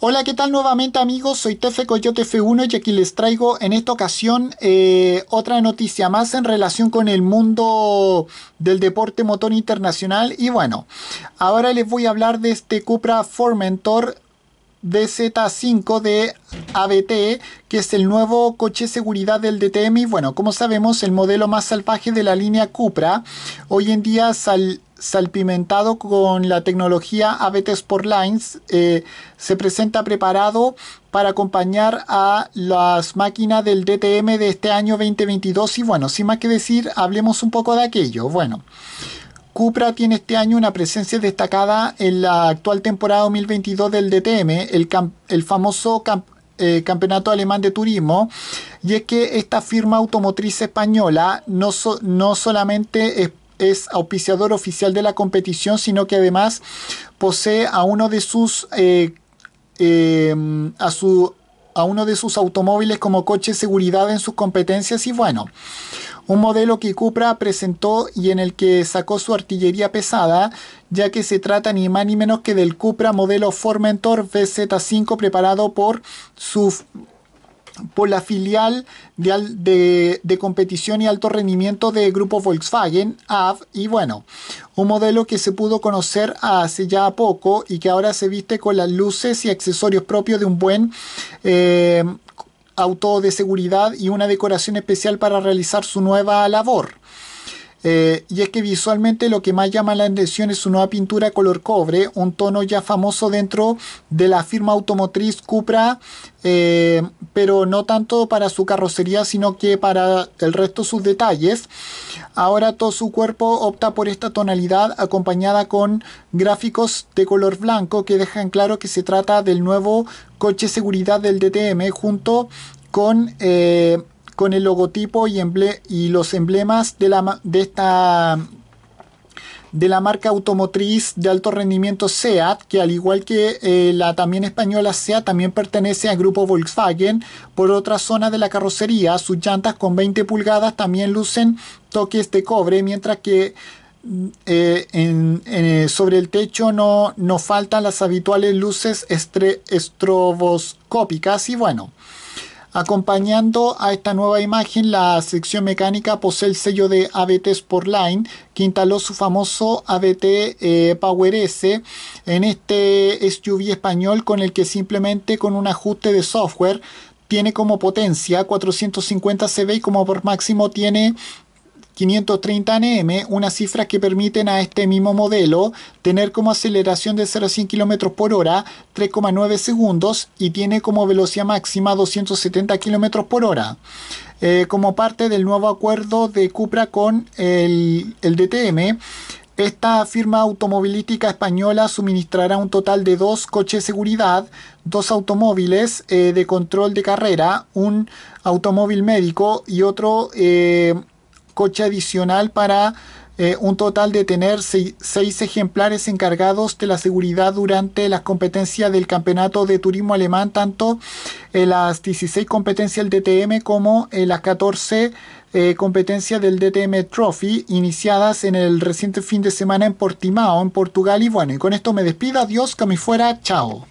Hola, ¿qué tal nuevamente amigos? Soy Tefe Coyote F1 y aquí les traigo en esta ocasión eh, otra noticia más en relación con el mundo del deporte motor internacional. Y bueno, ahora les voy a hablar de este Cupra Formentor DZ5 de ABT, que es el nuevo coche seguridad del DTM. Y bueno, como sabemos, el modelo más salvaje de la línea Cupra hoy en día sal salpimentado con la tecnología ABT Sport Lines, eh, se presenta preparado para acompañar a las máquinas del DTM de este año 2022. Y bueno, sin más que decir, hablemos un poco de aquello. Bueno. Cupra tiene este año una presencia destacada en la actual temporada 2022 del DTM, el, famoso eh, Campeonato Alemán de Turismo, y es que esta firma automotriz española no, no solamente es es auspiciador oficial de la competición, sino que además posee a uno de sus eh, em, a su a uno de sus automóviles como coche de seguridad en sus competencias y bueno, un modelo que Cupra presentó y en el que sacó su artillería pesada, ya que se trata ni más ni menos que del Cupra modelo Formentor VZ5 preparado por su por la filial de, competición y alto rendimiento de Grupo Volkswagen, AV, y bueno, un modelo que se pudo conocer hace ya poco y que ahora se viste con las luces y accesorios propios de un buen eh, auto de seguridad y una decoración especial para realizar su nueva labor. Eh, y es que visualmente lo que más llama la atención es su nueva pintura color cobre, un tono ya famoso dentro de la firma automotriz Cupra, eh, pero no tanto para su carrocería, sino que para el resto de sus detalles. Ahora todo su cuerpo opta por esta tonalidad acompañada con gráficos de color blanco que dejan claro que se trata del nuevo coche seguridad del DTM junto con... Eh, con el logotipo y, y los emblemas de, la, de esta de la marca automotriz de alto rendimiento SEAT, que al igual que eh, la también española SEAT, también pertenece al grupo Volkswagen. Por otra zona de la carrocería, sus llantas con 20 pulgadas también lucen toques de cobre, mientras que eh, eh, sobre el techo no, no, faltan las habituales luces estroboscópicas. Y bueno, Acompañando a esta nueva imagen, la sección mecánica posee el sello de ABT Sportline, que instaló su famoso ABT eh, Power S en este SUV español con el que simplemente con un ajuste de software tiene como potencia 450 CV y como por máximo tiene 530nm, unas cifras que permiten a este mismo modelo tener como aceleración de 0 a 100 km por hora 3,9 segundos y tiene como velocidad máxima 270 km por hora. Eh, como parte del nuevo acuerdo de Cupra con el, DTM, esta firma automovilística española suministrará un total de dos coches de seguridad, dos automóviles eh, de control de carrera, un automóvil médico y otro eh, coche adicional para eh, un total de tener seis, ejemplares encargados de la seguridad durante las competencias del campeonato de turismo alemán, tanto en eh, las 16 competencias del DTM como en eh, las 14 competencias del DTM Trophy, iniciadas en el reciente fin de semana en Portimao, en Portugal. Y bueno, y con esto me despido, adiós, que fuera, chao.